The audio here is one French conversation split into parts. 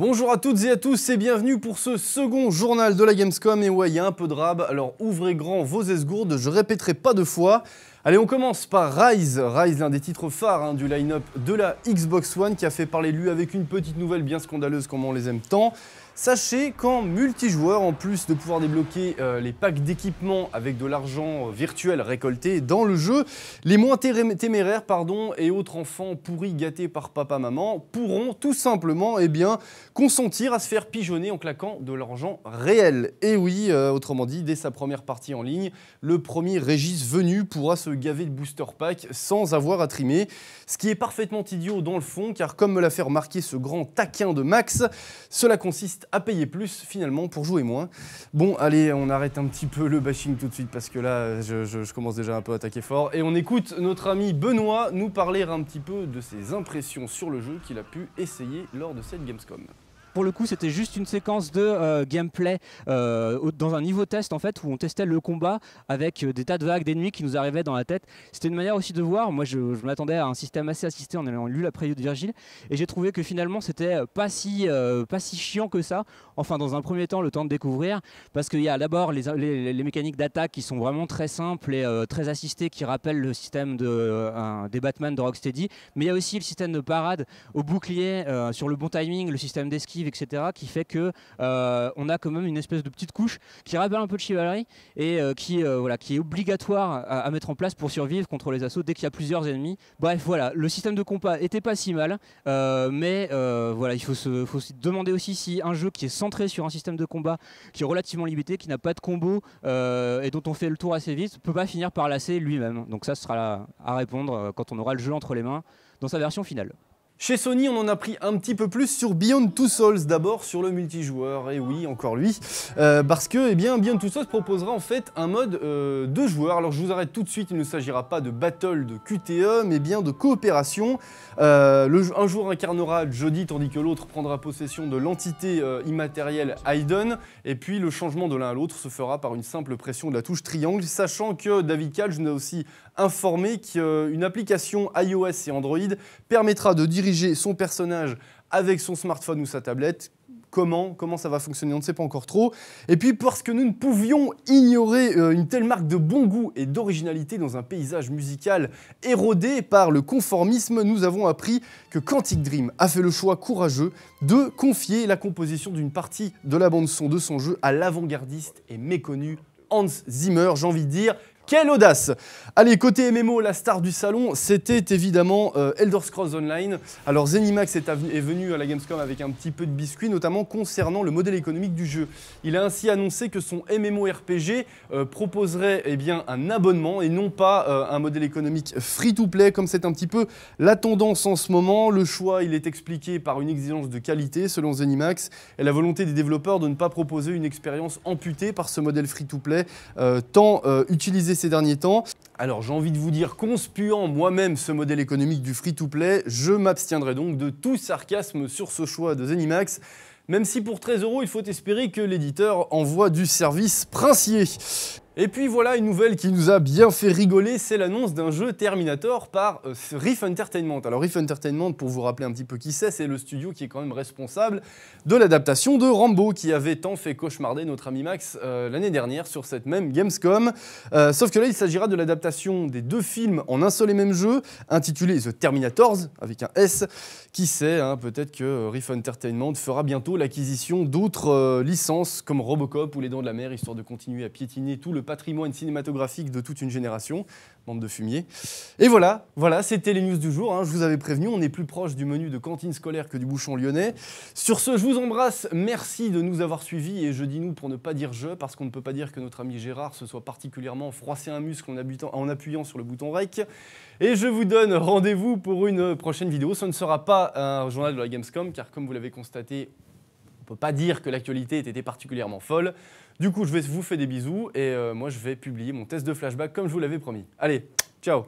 Bonjour à toutes et à tous et bienvenue pour ce second journal de la Gamescom. Et ouais, il y a un peu de rab, alors ouvrez grand vos esgourdes, je répéterai pas deux fois. Allez, on commence par Rise. Rise, l'un des titres phares hein, du line-up de la Xbox One qui a fait parler lui avec une petite nouvelle bien scandaleuse comme on les aime tant. Sachez qu'en multijoueur, en plus de pouvoir débloquer euh, les packs d'équipements avec de l'argent euh, virtuel récolté dans le jeu, les moins téméraires pardon, et autres enfants pourris gâtés par papa-maman pourront tout simplement eh bien, consentir à se faire pigeonner en claquant de l'argent réel. Et oui, euh, autrement dit, dès sa première partie en ligne, le premier Régis venu pourra se gaver de booster pack sans avoir à trimer, ce qui est parfaitement idiot dans le fond, car comme me l'a fait remarquer ce grand taquin de Max, cela consiste à payer plus finalement pour jouer moins. Bon, allez, on arrête un petit peu le bashing tout de suite parce que là, je, commence déjà un peu à attaquer fort. Et on écoute notre ami Benoît nous parler un petit peu de ses impressions sur le jeu qu'il a pu essayer lors de cette Gamescom pour le coup, c'était juste une séquence de euh, gameplay euh, dans un niveau test en fait où on testait le combat avec euh, des tas de vagues d'ennemis qui nous arrivaient dans la tête. C'était une manière aussi de voir. Moi, je, m'attendais à un système assez assisté en ayant lu la prélude de Virgile et j'ai trouvé que finalement, c'était pas si pas si chiant que ça. Enfin, dans un premier temps, le temps de découvrir parce qu'il y a d'abord les, mécaniques d'attaque qui sont vraiment très simples et très assistées qui rappellent le système des Batman de Rocksteady, mais il y a aussi le système de parade au bouclier sur le bon timing, le système d'esquive etc., qui fait que euh, on a quand même une espèce de petite couche qui rappelle un peu de chevalerie et euh, qui, euh, voilà, qui est obligatoire à, mettre en place pour survivre contre les assauts dès qu'il y a plusieurs ennemis. Bref, voilà, le système de combat était pas si mal, mais voilà, il faut se, demander aussi si un jeu qui est centré sur un système de combat qui est relativement limité, qui n'a pas de combo et dont on fait le tour assez vite, peut pas finir par lasser lui-même. Donc ça sera à répondre quand on aura le jeu entre les mains dans sa version finale. Chez Sony, on en a pris un petit peu plus sur Beyond Two Souls, d'abord sur le multijoueur, et oui, encore lui, euh, parce que eh bien, Beyond Two Souls proposera en fait un mode de euh, deux joueurs. Alors je vous arrête tout de suite, il ne s'agira pas de battle de QTE, mais bien de coopération. Euh, un joueur incarnera Jody, tandis que l'autre prendra possession de l'entité immatérielle Aiden et puis le changement de l'un à l'autre se fera par une simple pression de la touche triangle, sachant que David Cage nous a aussi informé qu'une application iOS et Android permettra de diriger son personnage avec son smartphone ou sa tablette. Comment, comment ça va fonctionner, on ne sait pas encore trop. Et puis parce que nous ne pouvions ignorer euh, une telle marque de bon goût et d'originalité dans un paysage musical érodé par le conformisme, nous avons appris que Quantic Dream a fait le choix courageux de confier la composition d'une partie de la bande son de son jeu à l'avant-gardiste et méconnu Hans Zimmer, j'ai envie de dire, quelle audace Allez, côté MMO, la star du salon, c'était évidemment euh, Elder Scrolls Online. Alors Zenimax est, venu à la Gamescom avec un petit peu de biscuit, notamment concernant le modèle économique du jeu. Il a ainsi annoncé que son MMORPG RPG euh, proposerait eh bien, un abonnement et non pas euh, un modèle économique free-to-play, comme c'est un petit peu la tendance en ce moment. Le choix, il est expliqué par une exigence de qualité, selon Zenimax, et la volonté des développeurs de ne pas proposer une expérience amputée par ce modèle free-to-play, tant utiliser ces derniers temps. Alors j'ai envie de vous dire conspuant moi-même ce modèle économique du free-to-play, je m'abstiendrai donc de tout sarcasme sur ce choix de Zenimax. Même si pour 13 euros, il faut espérer que l'éditeur envoie du service princier. Et puis voilà une nouvelle qui nous a bien fait rigoler, c'est l'annonce d'un jeu Terminator par euh, Reef Entertainment. Alors Reef Entertainment, pour vous rappeler un petit peu qui c'est, c'est le studio qui est quand même responsable de l'adaptation de Rambo, qui avait tant fait cauchemarder notre ami Max euh, l'année dernière sur cette même Gamescom. Euh, sauf que là, il s'agira de l'adaptation des deux films en un seul et même jeu, intitulé The Terminators, avec un S. Qui sait, hein, peut-être que Reef Entertainment fera bientôt l'acquisition d'autres licences comme Robocop ou Les Dents de la Mer, histoire de continuer à piétiner tout le patrimoine cinématographique de toute une génération. Bande de fumier. Et voilà, voilà, c'était les news du jour. Hein. Je vous avais prévenu, on est plus proche du menu de cantine scolaire que du bouchon lyonnais. Sur ce, je vous embrasse. Merci de nous avoir suivis. Et je dis nous pour ne pas dire je, parce qu'on ne peut pas dire que notre ami Gérard se soit particulièrement froissé un muscle en, en appuyant sur le bouton REC. Et je vous donne rendez-vous pour une prochaine vidéo. Ce ne sera pas un journal de la Gamescom, car comme vous l'avez constaté, on peut pas dire que l'actualité était particulièrement folle. Du coup, je vais vous faire des bisous et euh, moi, je vais publier mon test de flashback comme je vous l'avais promis. Allez, ciao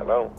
Hello.